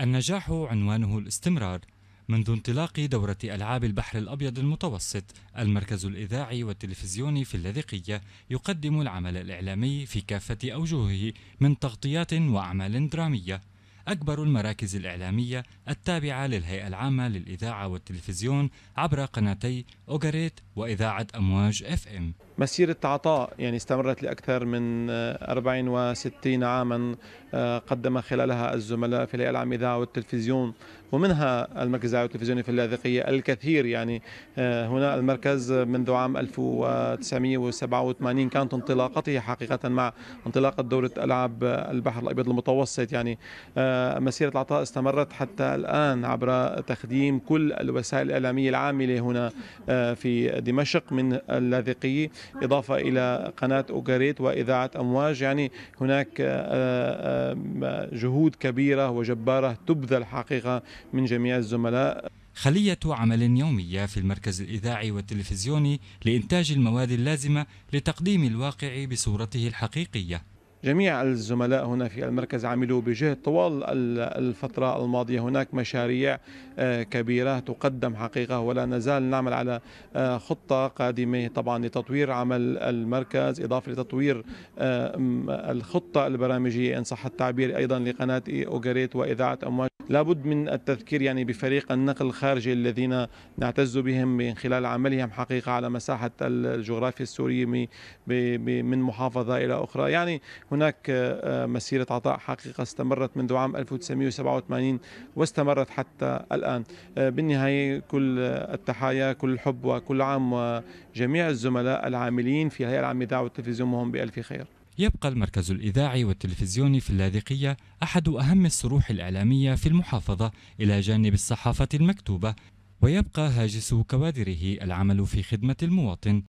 النجاح عنوانه الاستمرار منذ انطلاق دورة ألعاب البحر الأبيض المتوسط المركز الإذاعي والتلفزيوني في اللاذقية يقدم العمل الإعلامي في كافة أوجهه من تغطيات وأعمال درامية أكبر المراكز الإعلامية التابعة للهيئة العامة للإذاعة والتلفزيون عبر قناتي أوغريت وإذاعة أمواج اف ام مسيرة عطاء يعني استمرت لأكثر من 40 و60 عاما آه، قدم خلالها الزملاء في الهيئة العامة للإذاعة والتلفزيون ومنها المركز الإذاعي والتلفزيوني في اللاذقية الكثير يعني آه، هنا المركز منذ عام 1987 كانت انطلاقته حقيقة مع انطلاقة دورة ألعاب البحر الأبيض المتوسط يعني آه، مسيرة العطاء استمرت حتى الآن عبر تخديم كل الوسائل الإعلامية العاملة هنا في دمشق من اللاذقية إضافة إلى قناة أوغاريت وإذاعة أمواج يعني هناك آه، آه، جهود كبيرة وجبارة تبذل حقيقة من جميع الزملاء خلية عمل يومية في المركز الإذاعي والتلفزيوني لإنتاج المواد اللازمة لتقديم الواقع بصورته الحقيقية جميع الزملاء هنا في المركز عملوا بجهد طوال الفترة الماضية هناك مشاريع آه، كبيرة تقدم حقيقة ولا نزال نعمل على آه، خطة قادمة طبعا لتطوير عمل المركز إضافة لتطوير آه، الخطة البرامجية إن صح التعبير أيضا لقناة أوغريت وإذاعة أمواج لابد من التذكير يعني بفريق النقل الخارجي الذين نعتز بهم من خلال عملهم حقيقة على مساحة الجغرافيا السورية من محافظة إلى أخرى يعني هناك آه، آه، مسيرة عطاء حقيقة استمرت منذ عام 1987 واستمرت حتى الآن آه، بالنهاية كل التحايا كل الحب وكل عام وجميع الزملاء العاملين في الهيئة العامة للإذاعة والتلفزيون وهم بألف خير يبقى المركز الإذاعي والتلفزيوني في اللاذقية أحد أهم الصروح الإعلامية في المحافظة إلى جانب الصحافة المكتوبة ويبقى هاجس كوادره العمل في خدمة المواطن